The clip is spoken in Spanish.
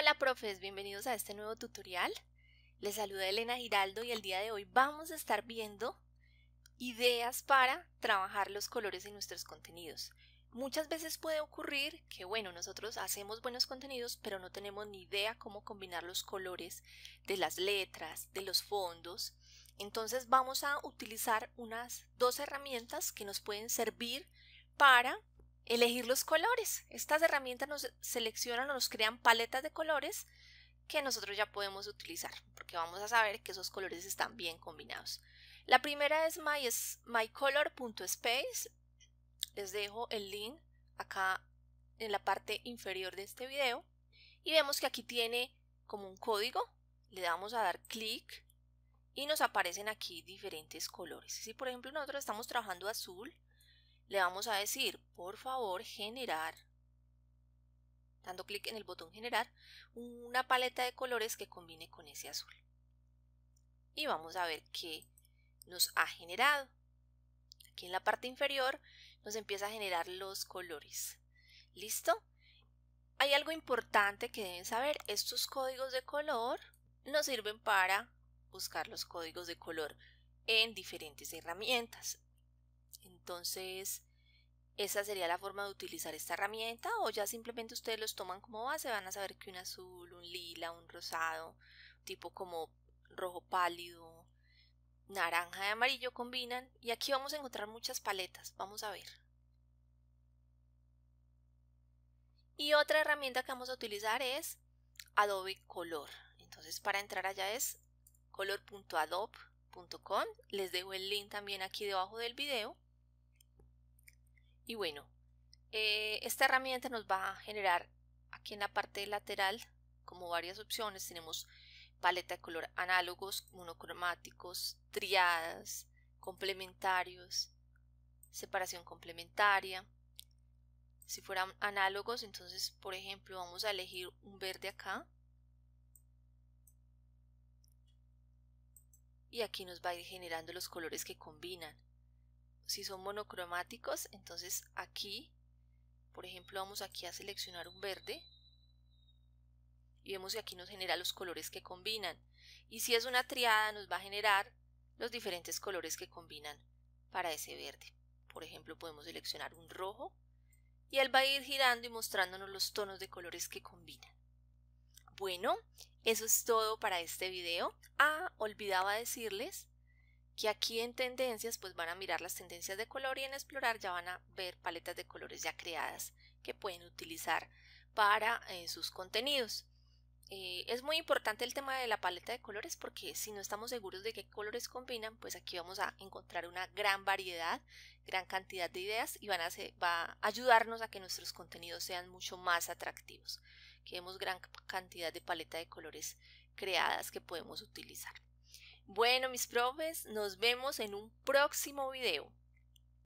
Hola profes, bienvenidos a este nuevo tutorial. Les saluda Elena Giraldo y el día de hoy vamos a estar viendo ideas para trabajar los colores en nuestros contenidos. Muchas veces puede ocurrir que, bueno, nosotros hacemos buenos contenidos, pero no tenemos ni idea cómo combinar los colores de las letras, de los fondos. Entonces vamos a utilizar unas dos herramientas que nos pueden servir para elegir los colores. Estas herramientas nos seleccionan o nos crean paletas de colores que nosotros ya podemos utilizar, porque vamos a saber que esos colores están bien combinados. La primera es mycolor.space. Les dejo el link acá en la parte inferior de este video. Y vemos que aquí tiene como un código. Le damos a dar clic y nos aparecen aquí diferentes colores. Si por ejemplo nosotros estamos trabajando azul, le vamos a decir, por favor, generar, dando clic en el botón generar, una paleta de colores que combine con ese azul. Y vamos a ver qué nos ha generado. Aquí en la parte inferior nos empieza a generar los colores. ¿Listo? Hay algo importante que deben saber. Estos códigos de color nos sirven para buscar los códigos de color en diferentes herramientas. Entonces, esa sería la forma de utilizar esta herramienta o ya simplemente ustedes los toman como base, van a saber que un azul, un lila, un rosado, tipo como rojo pálido, naranja y amarillo combinan y aquí vamos a encontrar muchas paletas, vamos a ver. Y otra herramienta que vamos a utilizar es Adobe Color. Entonces para entrar allá es color.adobe.com. Les dejo el link también aquí debajo del video. Y bueno, eh, esta herramienta nos va a generar aquí en la parte lateral como varias opciones. Tenemos paleta de color análogos, monocromáticos, triadas, complementarios, separación complementaria. Si fueran análogos, entonces, por ejemplo, vamos a elegir un verde acá. Y aquí nos va a ir generando los colores que combinan si son monocromáticos, entonces aquí, por ejemplo, vamos aquí a seleccionar un verde y vemos que aquí nos genera los colores que combinan. Y si es una triada, nos va a generar los diferentes colores que combinan para ese verde. Por ejemplo, podemos seleccionar un rojo y él va a ir girando y mostrándonos los tonos de colores que combinan. Bueno, eso es todo para este video. Ah, olvidaba decirles que aquí en tendencias pues van a mirar las tendencias de color y en explorar ya van a ver paletas de colores ya creadas que pueden utilizar para eh, sus contenidos. Eh, es muy importante el tema de la paleta de colores porque si no estamos seguros de qué colores combinan, pues aquí vamos a encontrar una gran variedad, gran cantidad de ideas y van a va a ayudarnos a que nuestros contenidos sean mucho más atractivos, que vemos gran cantidad de paleta de colores creadas que podemos utilizar. Bueno, mis profes, nos vemos en un próximo video.